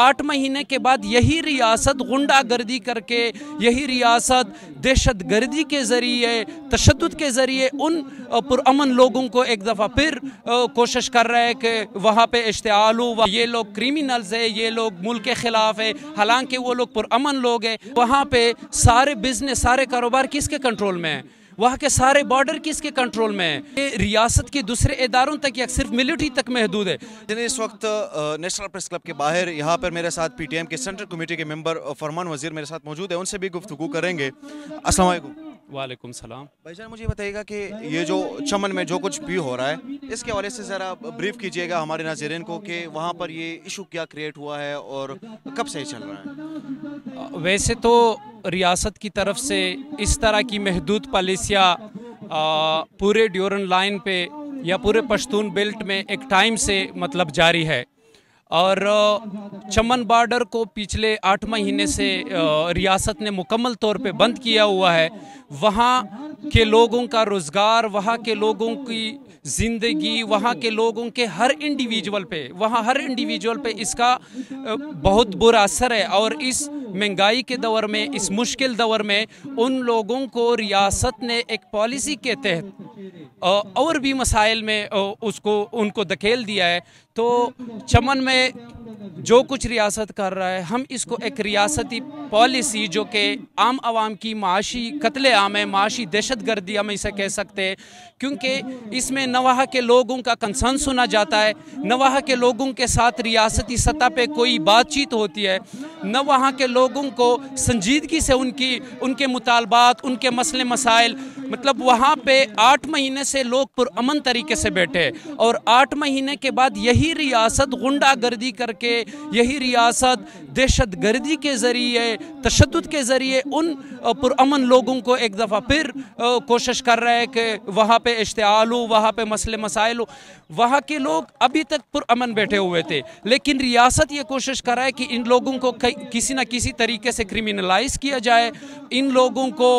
आठ महीने के बाद यही रियासत गुंडागर्दी करके यही रियासत दहशत गर्दी के ज़रिए तशद के ज़रिए उन पुरमन लोगों को एक दफ़ा फिर कोशिश कर रहा है कि वहाँ पर इश्तालू हो ये लोग क्रिमिनल्स है ये लोग मुल्क के ख़िलाफ़ है हालांकि वो लोग पुरमन लोग हैं वहाँ पर सारे बिजनेस सारे कारोबार किसके कंट्रोल में है वहाँ के सारे बॉर्डर किसके कंट्रोल में है ये रियासत के दूसरे इदारों तक या सिर्फ मिलिट्री तक महदूद है जिन्हें इस वक्त नेशनल प्रेस क्लब के बाहर यहाँ पर मेरे साथ पीटीएम के सेंट्रल कमेटी के मेंबर फरमान वजीर मेरे साथ मौजूद है उनसे भी गुफ्तु करेंगे असल वालेकुम सलाम जान मुझे बताइएगा कि ये जो चमन में जो कुछ भी हो रहा है इसके हवाले से ज़रा ब्रीफ कीजिएगा हमारे नाजरन को कि वहाँ पर ये इशू क्या क्रिएट हुआ है और कब से चल रहा है वैसे तो रियासत की तरफ से इस तरह की महदूद पॉलिसियाँ पूरे ड्यूरन लाइन पे या पूरे पश्तून बेल्ट में एक टाइम से मतलब जारी है और चमन बॉर्डर को पिछले आठ महीने से रियासत ने मुकम्मल तौर पे बंद किया हुआ है वहाँ के लोगों का रोज़गार वहाँ के लोगों की ज़िंदगी वहाँ के लोगों के हर इंडिविजुअल पे वहाँ हर इंडिविजुअल पे इसका बहुत बुरा असर है और इस महंगाई के दौर में इस मुश्किल दौर में उन लोगों को रियासत ने एक पॉलिसी के तहत और भी मसाइल में उसको उनको धकेल दिया है तो चमन में जो कुछ रियासत कर रहा है हम इसको एक रियासती पॉलिसी जो कि आम आवाम की माशी कतले आम है माशी दहशत गर्दी हम इसे कह सकते हैं क्योंकि इसमें नवाह के लोगों का कंसर्न सुना जाता है नवाह के लोगों के साथ रियासती सतह पे कोई बातचीत होती है न वहाँ के लोगों को संजीदगी से उनकी उनके मुतालबात उनके मसले मसाइल मतलब वहाँ पे आठ महीने से लोग पुरमन तरीके से बैठे और आठ महीने के बाद यही रियासत गुंडागर्दी करके यही रियासत दहशत गर्दी के ज़रिए तशद के ज़रिए उन पुरमन लोगों को एक दफ़ा फिर कोशिश कर रहा है कि वहाँ पर इश्ताल हो वहाँ पर मसले मसाइल हो वहाँ के लोग अभी तक पुरमन बैठे हुए थे लेकिन रियासत ये कोशिश कर रहा है कि इन लोगों को किसी न किसी तरीके से क्रिमिनलाइज किया जाए इन लोगों को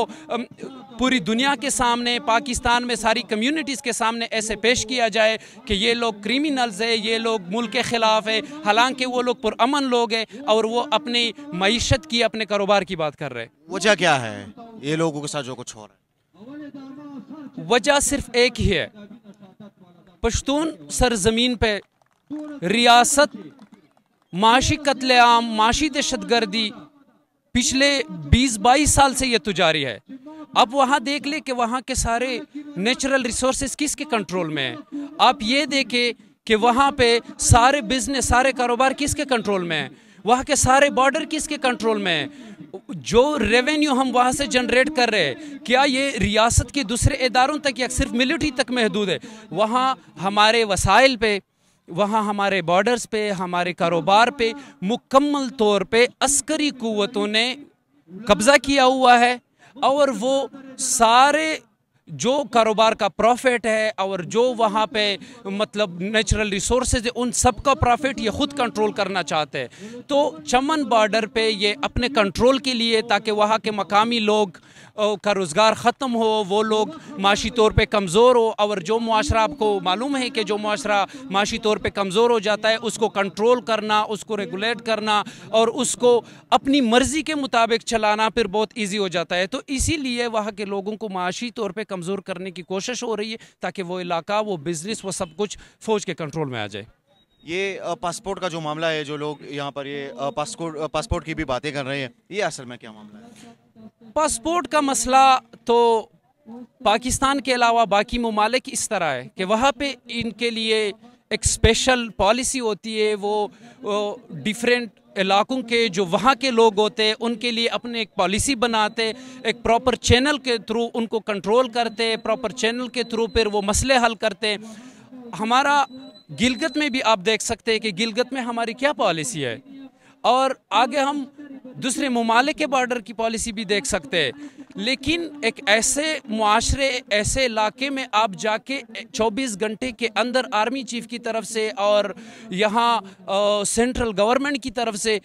पूरी दुनिया के सामने पाकिस्तान में सारी कम्युनिटीज़ के सामने ऐसे पेश किया जाए कि ये लोग क्रिमिनल्स है ये लोग मुल्क के ख़िलाफ़ है हालांकि वो लोग पुरमन लोग हैं और वो अपनी मीशत की अपने कारोबार की बात कर रहे हैं वजह क्या है ये लोगों के साथ जो कुछ हो रहा है वजह सिर्फ एक ही है पश्तून सरजमीन पे रियासत माशी कत्लेआम माशी दहशत गर्दी पिछले 20-22 साल से यह तुजारी है आप वहाँ देख ले कि वहाँ के सारे नेचुरल रिसोर्सेज किसके कंट्रोल में है आप ये देखें कि वहाँ पे सारे बिजनेस सारे कारोबार किसके कंट्रोल में है वहाँ के सारे बॉर्डर किसके कंट्रोल में है जो रेवेन्यू हम वहाँ से जनरेट कर रहे हैं क्या ये रियासत के दूसरे इदारों तक या सिर्फ मिलिट्री तक महदूद है वहाँ हमारे वसाइल पे वहाँ हमारे बॉर्डर्स पे हमारे कारोबार पे मुकम्मल तौर पे अस्करी क़वतों ने कब्ज़ा किया हुआ है और वो सारे जो कारोबार का प्रॉफिट है और जो वहाँ पे मतलब नेचुरल रिसोर्सेज उन सब का प्रॉफिट ये खुद कंट्रोल करना चाहते हैं तो चमन बॉर्डर पे ये अपने कंट्रोल के लिए ताकि वहाँ के मकामी लोग का रोज़गार ख़त्म हो वो लोग माशी तौर पे कमज़ोर हो और जो माशरा आपको मालूम है कि जो माशरा माशी तौर पे कमज़ोर हो जाता है उसको कंट्रोल करना उसको रेगुलेट करना और उसको अपनी मर्ज़ी के मुताबिक चलाना फिर बहुत ईजी हो जाता है तो इसीलिए वहाँ के लोगों को माशी तौर पर कम कमज़ोर करने की कोशिश हो रही है ताकि वो इलाका वो बिजनेस वो सब कुछ फ़ौज के कंट्रोल में आ जाए ये पासपोर्ट का जो मामला है जो लोग यहाँ पर ये पासपोर्ट पासपोर्ट की भी बातें कर रहे हैं ये असल में क्या मामला है पासपोर्ट का मसला तो पाकिस्तान के अलावा बाकी ममालिक इस तरह है कि वहाँ पे इनके लिए एक स्पेशल पॉलिसी होती है वो, डिफरेंट इलाकों के जो वहाँ के लोग होते हैं उनके लिए अपने एक पॉलिसी बनाते एक प्रॉपर चैनल के थ्रू उनको कंट्रोल करते प्रॉपर चैनल के थ्रू फिर वो मसले हल करते हमारा गिलगत में भी आप देख सकते हैं कि गिलगत में हमारी क्या पॉलिसी है और आगे हम दूसरे ममालिक के बॉर्डर की पॉलिसी भी देख सकते हैं लेकिन एक ऐसे माशरे ऐसे इलाके में आप जाके 24 घंटे के अंदर आर्मी चीफ की तरफ से और यहाँ सेंट्रल गवर्नमेंट की तरफ से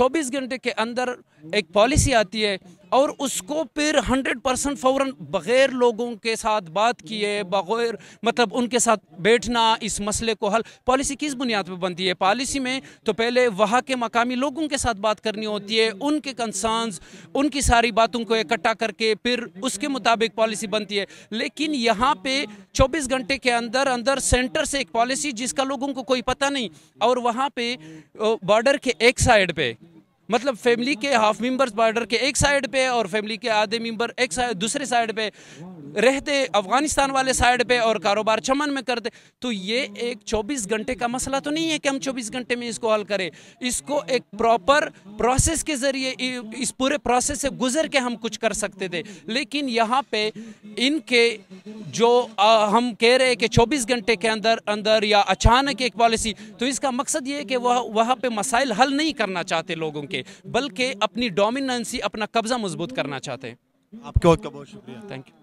24 घंटे के अंदर एक पॉलिसी आती है और उसको फिर हंड्रेड परसेंट फ़ौर बग़ैर लोगों के साथ बात किए बग़ैर मतलब उनके साथ बैठना इस मसले को हल पॉलिसी किस बुनियाद पर बनती है पॉलिसी में तो पहले वहाँ के मकामी लोगों के साथ बात करनी होती है उनके कंसर्नस उनकी सारी बातों को इकट्ठा करके फिर उसके मुताबिक पॉलिसी बनती है लेकिन यहाँ पर चौबीस घंटे के अंदर अंदर सेंटर से एक पॉलिसी जिसका लोगों को कोई पता नहीं और वहाँ पर बॉर्डर के एक साइड पर मतलब फैमिली के हाफ मेंबर्स बॉर्डर के एक साइड पे और फैमिली के आधे मेंबर एक साइड दूसरे साइड पे रहते अफगानिस्तान वाले साइड पे और कारोबार चमन में करते तो ये एक 24 घंटे का मसला तो नहीं है कि हम 24 घंटे में इसको हल करें इसको एक प्रॉपर प्रोसेस के ज़रिए इस पूरे प्रोसेस से गुजर के हम कुछ कर सकते थे लेकिन यहाँ पे इनके जो आ, हम कह रहे हैं कि 24 घंटे के अंदर अंदर या अचानक एक पॉलिसी तो इसका मकसद ये है कि वह वहाँ पर मसाइल हल नहीं करना चाहते लोगों के बल्कि अपनी डोमिनेंसी अपना कब्जा मजबूत करना चाहते हैं आपका बहुत बहुत शुक्रिया थैंक यू